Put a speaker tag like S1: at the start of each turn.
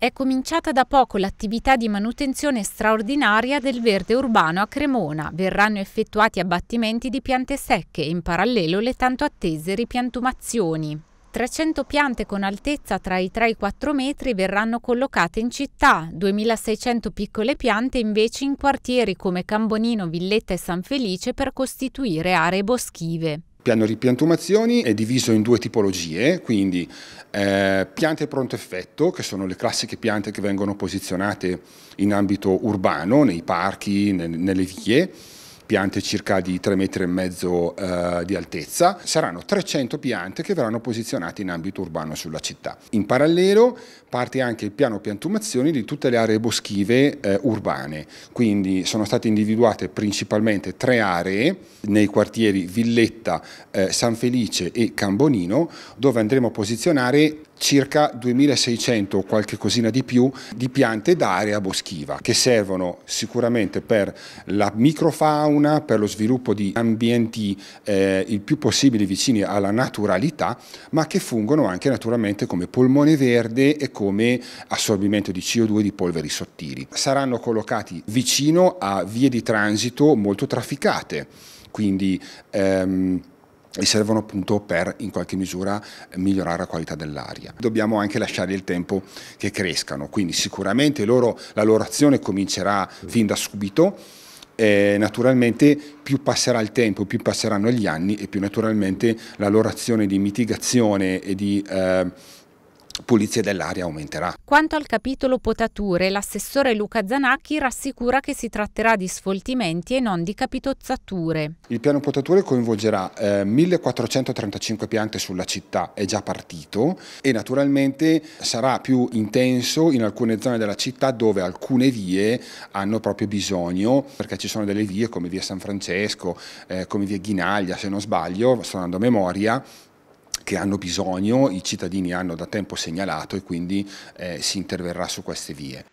S1: È cominciata da poco l'attività di manutenzione straordinaria del verde urbano a Cremona. Verranno effettuati abbattimenti di piante secche e in parallelo le tanto attese ripiantumazioni. 300 piante con altezza tra i 3 e i 4 metri verranno collocate in città, 2600 piccole piante invece in quartieri come Cambonino, Villetta e San Felice per costituire aree boschive.
S2: Il piano di piantumazioni è diviso in due tipologie, quindi eh, piante pronto effetto, che sono le classiche piante che vengono posizionate in ambito urbano, nei parchi, nel, nelle vie, piante circa di 3,5 metri eh, di altezza. Saranno 300 piante che verranno posizionate in ambito urbano sulla città. In parallelo parte anche il piano piantumazioni di tutte le aree boschive eh, urbane, quindi sono state individuate principalmente tre aree nei quartieri Villetta, eh, San Felice e Cambonino dove andremo a posizionare circa 2600 o qualche cosina di più di piante d'area boschiva che servono sicuramente per la microfauna, per lo sviluppo di ambienti eh, il più possibile vicini alla naturalità, ma che fungono anche naturalmente come polmone verde e come assorbimento di CO2 e di polveri sottili. Saranno collocati vicino a vie di transito molto trafficate, quindi ehm, e servono appunto per in qualche misura migliorare la qualità dell'aria. Dobbiamo anche lasciare il tempo che crescano, quindi sicuramente loro, la loro azione comincerà fin da subito, naturalmente più passerà il tempo, più passeranno gli anni e più naturalmente la loro azione di mitigazione e di eh, pulizia dell'aria aumenterà.
S1: Quanto al capitolo potature, l'assessore Luca Zanacchi rassicura che si tratterà di sfoltimenti e non di capitozzature.
S2: Il piano potature coinvolgerà eh, 1435 piante sulla città, è già partito e naturalmente sarà più intenso in alcune zone della città dove alcune vie hanno proprio bisogno, perché ci sono delle vie come via San Francesco, eh, come via Ghinaglia se non sbaglio, sto andando a memoria, che hanno bisogno, i cittadini hanno da tempo segnalato e quindi eh, si interverrà su queste vie.